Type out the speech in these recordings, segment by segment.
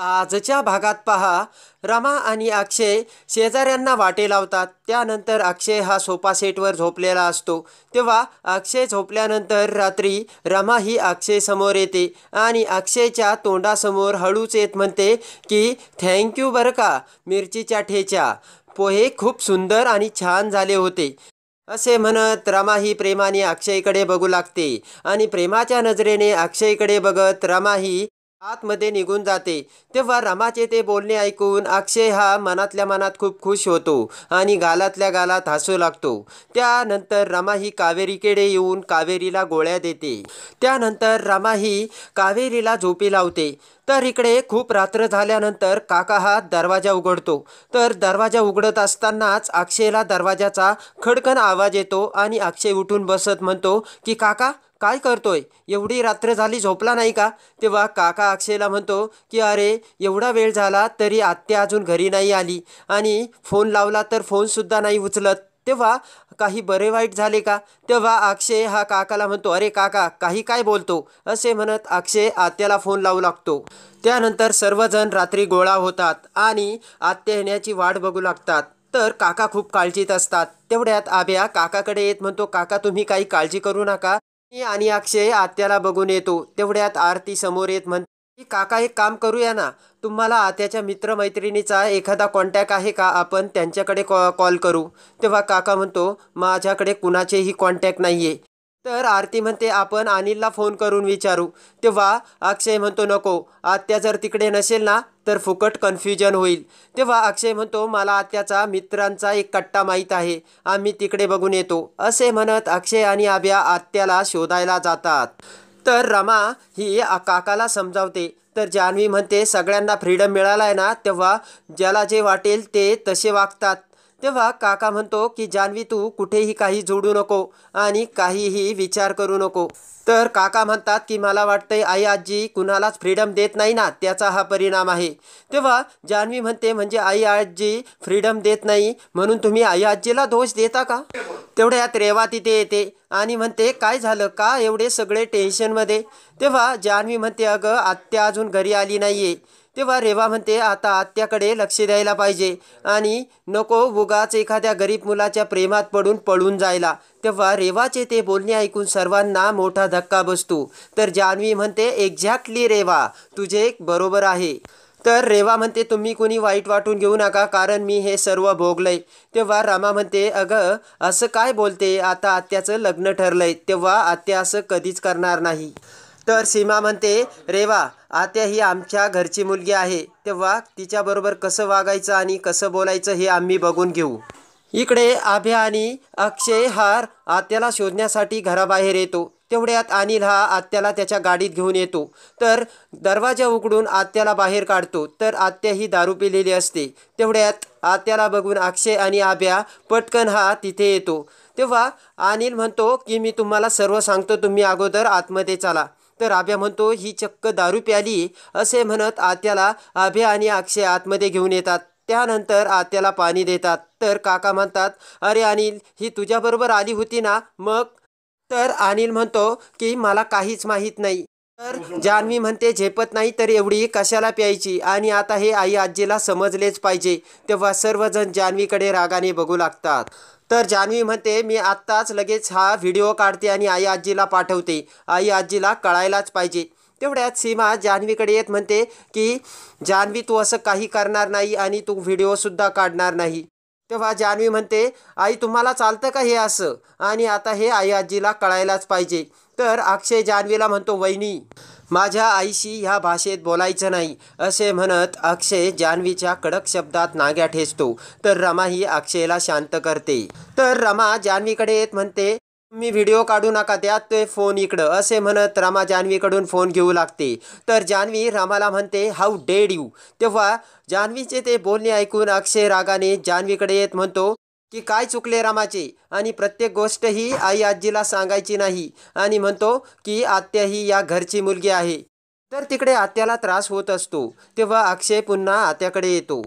आजच्या भागात पहा रमा आणि अक्षय शेजाऱ्यांना वाटे लावतात त्यानंतर अक्षय हा सोफा सेटवर झोपलेला असतो तेव्हा अक्षय झोपल्यानंतर रात्री रमा ही अक्षय समोर येते आणि अक्षयच्या तोंडासमोर हळूच येत म्हणते की थँक्यू बरं का मिरचीच्या ठेच्या पोहे खूप सुंदर आणि छान झाले होते असे म्हणत रमा ही प्रेमाने अक्षयकडे बघू लागते आणि प्रेमाच्या नजरेने अक्षयकडे बघत रमा ही आतमध्ये निघून जाते तेव्हा रमाचे ते बोलणे ऐकून अक्षय हा मनातल्या मनात खूप खुश होतो आणि गालातल्या गालात हसू लागतो त्यानंतर रमा ही कावेरीकडे येऊन कावेरीला गोळ्या देते त्यानंतर रमा ही कावेरीला झोपी लावते तर इकडे खूप रात्र झाल्यानंतर काका हा दरवाजा उघडतो तर दरवाजा उघडत असतानाच अक्षयला दरवाजाचा खडकन आवाज येतो आणि अक्षय उठून बसत म्हणतो की काका काय करतोय एवढी रात्र झाली झोपला नाही का तेव्हा काका अक्षयला म्हणतो की अरे एवढा वेळ झाला तरी आत्या अजून घरी नाही आली आणि फोन लावला तर फोनसुद्धा नाही उचलत तेव्हा काही बरे वाईट झाले का तेव्हा अक्षय हा काकाला म्हणतो अरे काका काही काय बोलतो असे म्हणत अक्षय आत्याला फोन लावू लागतो त्यानंतर सर्वजण रात्री गोळा होतात आणि आत्या येण्याची वाट बघू लागतात तर काका खूप काळजीत असतात तेवढ्यात आब्या काकाकडे येत म्हणतो काका तुम्ही काही काळजी करू नका आणि अक्षय आत्याला बघून येतो तेवढ्यात आरती समोर येत म्हणतो की काका एक काम करूया ना तुम्हाला आत्याच्या मित्रमैत्रिणीचा एखादा कॉन्टॅक्ट आहे का आपण त्यांच्याकडे कॉ कॉल करू तेव्हा काका म्हणतो माझ्याकडे कुणाचेही कॉन्टॅक्ट नाही तर आरती म्हणते आपण अनिलला फोन करून विचारू तेव्हा अक्षय म्हणतो नको आत्या जर तिकडे नसेल ना तर फुकट कन्फ्युजन होईल तेव्हा अक्षय म्हणतो मला आत्याचा मित्रांचा एक कट्टा माहीत आहे आम्ही तिकडे बघून येतो असे म्हणत अक्षय आणि आब्या आत्याला शोधायला जातात तर रमा ही काकाला समजावते तर जान्हवी म्हणते सगळ्यांना फ्रीडम मिळाला आहे ना तेव्हा ज्याला जे वाटेल ते तसे वागतात तेव्हा काका म्हणतो की जान्हवी तू कुठेही काही जोडू नको आणि काहीही विचार करू नको तर काका म्हणतात की मला वाटतंय आई आजी कुणालाच फ्रीडम देत नाही ना त्याचा हा परिणाम आहे तेव्हा जान्हवी म्हणते म्हणजे आई आजी फ्रीडम देत नाही म्हणून तुम्ही आई आजीला दोष देता का तेवढ्यात रेवा तिथे येते आणि म्हणते काय झालं का एवढे सगळे टेन्शनमध्ये तेव्हा जान्हवी म्हणते अगं आत्या अजून घरी आली नाही तेव्हा रेवा म्हणते आता आत्याकडे लक्ष द्यायला पाहिजे आणि नको उगाच एखाद्या गरीब मुलाच्या प्रेमात पडून पळून जायला तेव्हा रेवाचे ते बोलणे ऐकून सर्वांना मोठा धक्का बसतो तर जान्हवी म्हणते एक्झॅक्टली रेवा तुझे एक बरोबर आहे तर रेवा म्हणते तुम्ही कुणी वाईट वाटून घेऊ नका कारण मी हे सर्व भोगलंय तेव्हा रामा म्हणते अगं असं काय बोलते आता आत्याचं लग्न ठरलंय तेव्हा आत्या असं कधीच करणार नाही तर सीमा म्हणते रेवा आत्या ही आमच्या घरची मुलगी आहे तेव्हा तिच्याबरोबर कसं वागायचं आणि कसं बोलायचं हे आम्ही बघून घेऊ इकडे आभ्या आणि अक्षय हार आत्याला शोधण्यासाठी घराबाहेर येतो तेवढ्यात अनिल हा आत्याला त्याच्या गाडीत घेऊन येतो तर दरवाजा उघडून आत्याला बाहेर काढतो तर आत्या ही दारू पिलेली असते तेवढ्यात आत्याला बघून अक्षय आणि आभ्या पटकन हा तिथे येतो तेव्हा अनिल म्हणतो की मी तुम्हाला सर्व सांगतो तुम्ही अगोदर आतमध्ये चला तर आभ्या म्हणतो ही चक्क दारू प्याली असे म्हणत आत्याला आभ्या आणि अक्षय आतमध्ये घेऊन येतात त्यानंतर आत्याला पाणी देतात तर काका म्हणतात अरे अनिल ही तुझ्याबरोबर आली होती ना मग तर अनिल म्हणतो की मला काहीच माहीत नाही तर जान्हवी म्हणते झेपत नाही तर एवढी कशाला प्यायची आणि आता हे आई आजीला समजलेच पाहिजे तेव्हा सर्वजण जान्हवीकडे रागाने बघू लागतात तर जान्हवी म्हणते मी आत्ताच लगेच हा व्हिडिओ काढते आणि आई आजीला पाठवते आई आजीला कळायलाच पाहिजे तेवढ्यात सीमा जान्हवीकडे येत म्हणते की जान्हवी तू असं काही करणार नाही आणि तू व्हिडिओसुद्धा काढणार नाही तेव्हा जान्हवी म्हणते आई तुम्हाला चालतं का हे असं आणि आता हे आई आजीला कळायलाच पाहिजे तर अक्षय जान्हवीला म्हणतो वहिनी माझ्या आईशी ह्या भाषेत बोलायचं नाही असे म्हणत अक्षय जान्हवीच्या कडक शब्दात नाग्या ठेचतो तर रमा ही अक्षयला शांत करते तर रमा जान्हवीकडे येत म्हणते मी व्हिडिओ काढू नका त्यात ते फोन इकडं असे म्हणत रामा जान्हवीकडून फोन घेऊ लागते तर जान्हवी रामाला म्हणते हाऊ डेड यू तेव्हा जान्हवीचे ते बोलणे ऐकून अक्षय रागाने जान्हवीकडे येत म्हणतो की काय चुकले रामाचे आणि प्रत्येक गोष्ट ही आई आजीला सांगायची नाही आणि म्हणतो की आत्या ही या घरची मुलगी आहे तर तिकडे आत्याला त्रास होत असतो तेव्हा अक्षय पुन्हा आत्याकडे येतो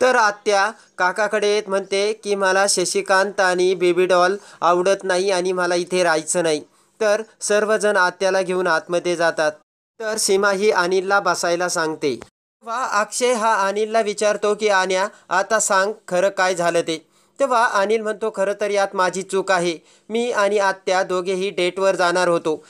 तर आत्या काकाकडे येत म्हणते की मला शशिकांत आणि बेबी डॉल आवडत नाही आणि मला इथे राहायचं नाही तर सर्वजण आत्याला घेऊन आतमध्ये जातात तर सीमा ही अनिलला बसायला सांगते तेव्हा अक्षय हा अनिलला विचारतो की आण्या आता सांग खरं काय झालं ते तेव्हा अनिल म्हणतो खरं तर यात माझी चूक आहे मी आणि आत्या दोघेही डेटवर जाणार होतो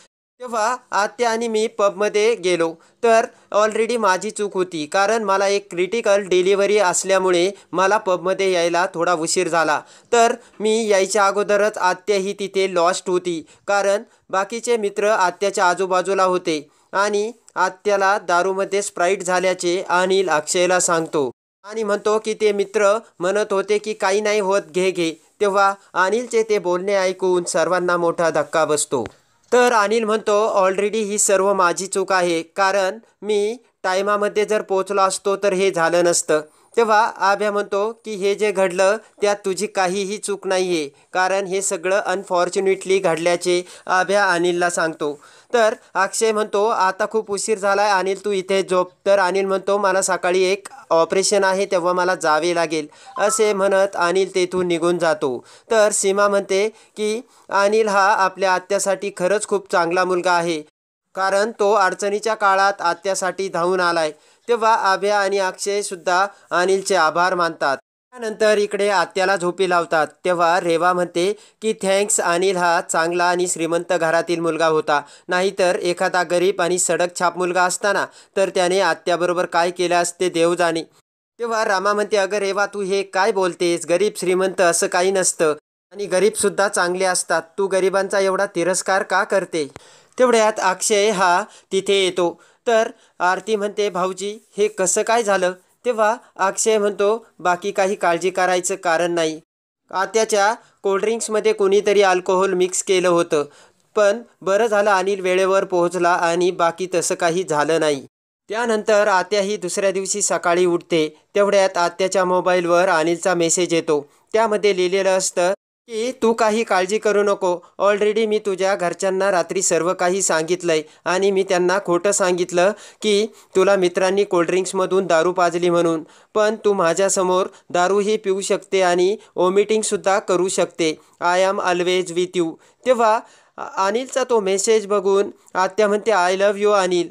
तेव्हा आत्या आणि मी पबमध्ये गेलो तर ऑलरेडी माझी चूक होती कारण मला एक क्रिटिकल डिलिव्हरी असल्यामुळे मला पबमध्ये यायला थोडा उशीर झाला तर मी यायच्या अगोदरच आत्या ही तिथे लॉस्ट होती कारण बाकीचे मित्र आत्याच्या आजूबाजूला होते आणि आत्याला दारूमध्ये स्प्राईट झाल्याचे अनिल अक्षयला सांगतो आणि म्हणतो की ते मित्र म्हणत होते की काही नाही होत घे घे तेव्हा अनिलचे ते बोलणे ऐकून सर्वांना मोठा धक्का बसतो तर अनिल म्हणतो ऑलरेडी ही सर्व माझी चूक आहे कारण मी टायमामध्ये जर पोचलो असतो तर हे झालं नसतं तेव्हा आभ्या म्हणतो की हे जे घडलं त्यात तुझी काहीही चूक नाही आहे कारण हे सगळं अनफॉर्च्युनेटली घडल्याचे आभ्या अनिलला सांगतो तर अक्षय म्हणतो आता खूप उशीर झाला आहे अनिल तू इथे झोप तर अनिल म्हणतो मला सकाळी एक ऑपरेशन आहे तेव्हा मला जावे लागेल असे म्हणत अनिल तेथून निघून जातो तर सीमा म्हणते की अनिल हा आपल्या आत्यासाठी खरंच खूप चांगला मुलगा आहे कारण तो अडचणीच्या काळात आत्यासाठी धावून आलाय तेव्हा आभ्या आणि अक्षय सुद्धा अनिलचे आभार मानतात त्यानंतर इकडे आत्याला झोपी लावतात तेव्हा रेवा म्हणते की थँक्स अनिल हा चांगला आणि श्रीमंत घरातील मुलगा होता नाहीतर एखादा गरीब आणि सडक छाप मुलगा असताना तर त्याने आत्याबरोबर काय केले असते देव जाणे तेव्हा रामा म्हणते अगं रेवा तू हे काय बोलतेस गरीब श्रीमंत असं काही नसतं आणि गरीब सुद्धा चांगले असतात तू गरिबांचा एवढा तिरस्कार का करते तेवढ्यात अक्षय हा तिथे येतो तर आरती म्हणते भाऊजी हे कसं काय झालं तेव्हा अक्षय म्हणतो बाकी काही काळजी करायचं कारण नाही आत्याच्या कोल्ड्रिंक्समध्ये कोणीतरी अल्कोहोल मिक्स केलं होतं पण बरं झालं अनिल वेळेवर पोहोचला आणि बाकी तसं काही झालं नाही त्यानंतर आत्याही दुसऱ्या दिवशी सकाळी उठते तेवढ्यात आत्याच्या मोबाईलवर अनिलचा मेसेज येतो त्यामध्ये लिहिलेलं असतं की तू काही काळजी करू नको ऑलरेडी मी तुझ्या घरच्यांना रात्री सर्व काही सांगितलंय आणि मी त्यांना खोटं सांगितलं की तुला मित्रांनी कोल्ड्रिंक्समधून दारू पाजली म्हणून पण तू माझ्यासमोर दारूही पिऊ शकते आणि ओमिटिंगसुद्धा करू शकते I am always with you तेव्हा अनिलचा तो मेसेज बघून आत्या म्हणते आय लव्ह यू अनिल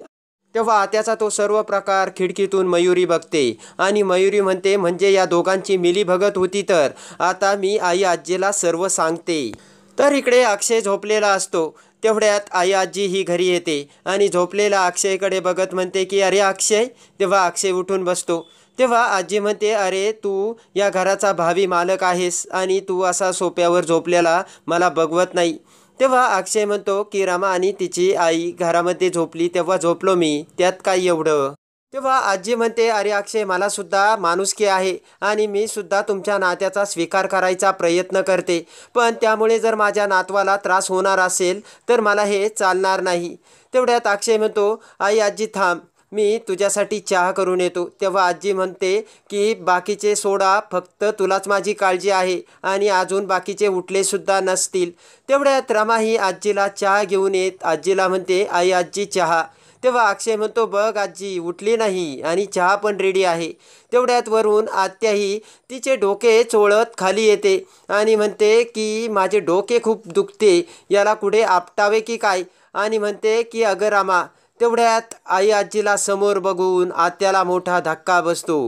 तेव्हा त्याचा तो सर्व प्रकार खिडकीतून मयुरी बघते आणि मयुरी म्हणते म्हणजे या दोघांची मिली मिलीभगत होती तर आता मी आई आजीला सर्व सांगते तर इकडे अक्षय झोपलेला असतो तेवढ्यात आई आजी ही घरी येते आणि झोपलेला अक्षयकडे बघत म्हणते की अरे अक्षय तेव्हा अक्षय उठून बसतो तेव्हा आजी म्हणते अरे तू या घराचा भावी मालक आहेस आणि तू असा सोप्यावर झोपलेला मला बघवत नाही तेव्हा अक्षय म्हणतो की रामा आणि तिची आई घरामध्ये झोपली तेव्हा झोपलो मी त्यात काय एवढं तेव्हा आजी म्हणते अरे अक्षय मला सुद्धा माणुसकी आहे आणि मी सुद्धा तुमच्या नात्याचा स्वीकार करायचा प्रयत्न करते पण त्यामुळे जर माझ्या नातवाला त्रास होणार असेल तर मला हे चालणार नाही तेवढ्यात अक्षय म्हणतो आई आजी थांब मी तुझ्यासाठी चहा करून येतो तेव्हा आजी म्हणते की बाकीचे सोडा फक्त तुलाच माझी काळजी आहे आणि अजून बाकीचे उठलेसुद्धा नसतील तेवढ्यात रमा ही आजीला चहा घेऊन येत आजीला म्हणते आई आजी चहा तेव्हा अक्षय म्हणतो बघ आजी उठली नाही आणि चहा पण रेडी आहे तेवढ्यात वरून आत्याही तिचे डोके चोळत खाली येते आणि म्हणते की माझे डोके खूप दुखते याला कुठे आपटावे की काय आणि म्हणते की अगं रामा तेवढ्यात आई आजीला समोर बघून आत्याला मोठा धक्का बसतो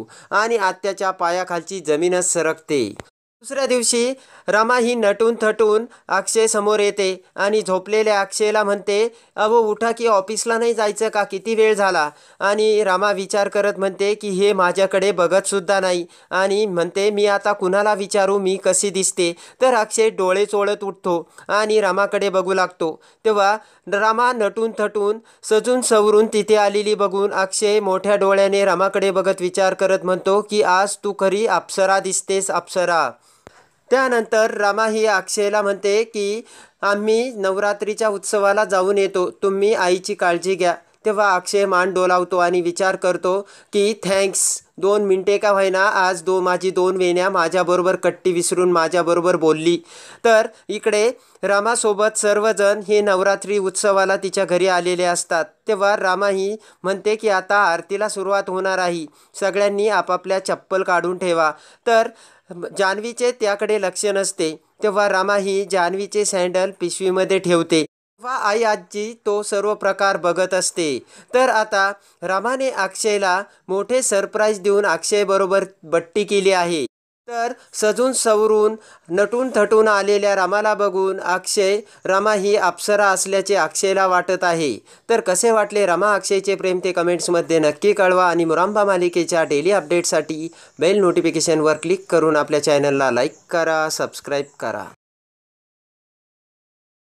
आणि आत्याच्या पायाखालची जमीनच सरकते दुसऱ्या दिवशी रमा ही नटून थटून अक्षय समोर येते आणि झोपलेल्या अक्षयला म्हणते अहो उठा की ऑफिसला नाही जायचं का किती वेळ झाला आणि रमा विचार करत म्हणते की हे माझ्याकडे बघतसुद्धा नाही आणि म्हणते मी आता कुणाला विचारू मी कशी दिसते तर अक्षय डोळे चोळत उठतो आणि रामाकडे बघू लागतो तेव्हा रमा नटून थटून सजून सवरून तिथे आलेली बघून अक्षय मोठ्या डोळ्याने रमाकडे बघत विचार करत म्हणतो की आज तू खरी अप्सरा दिसतेस अप्सरा त्यानंतर रामा ही अक्षयला म्हणते की आम्ही नवरात्रीच्या उत्सवाला जाऊन येतो तुम्ही आईची काळजी घ्या तेव्हा अक्षय मान डोलावतो आणि विचार करतो की थँक्स दोन मिनटे का होईना आज दो माझी दोन वेण्या माझ्याबरोबर कट्टी विसरून माझ्याबरोबर बोलली तर इकडे रामासोबत सर्वजण हे नवरात्री उत्सवाला तिच्या घरी आलेले असतात तेव्हा रामा ही म्हणते की आता आरतीला सुरुवात होणार आहे सगळ्यांनी आपापल्या चप्पल काढून ठेवा तर जान्हवीचे त्याकडे लक्ष नसते तेव्हा रामा ही जान्हवीचे सँडल पिशवीमध्ये ठेवते वा आई आजी तो सर्व प्रकार बघत असते तर आता रामाने अक्षयला मोठे सरप्राईज देऊन अक्षयबरोबर बट्टी केली आहे तर सजून सवरून नटून थटून आलेल्या रामाला बघून अक्षय रामा ही अप्सरा असल्याचे अक्षयला वाटत आहे तर कसे वाटले रामा अक्षयचे प्रेम ते कमेंट्समध्ये नक्की कळवा आणि मुरांबा मालिकेच्या डेली अपडेटसाठी बेल नोटिफिकेशनवर क्लिक करून आपल्या चॅनलला लाईक करा सबस्क्राईब करा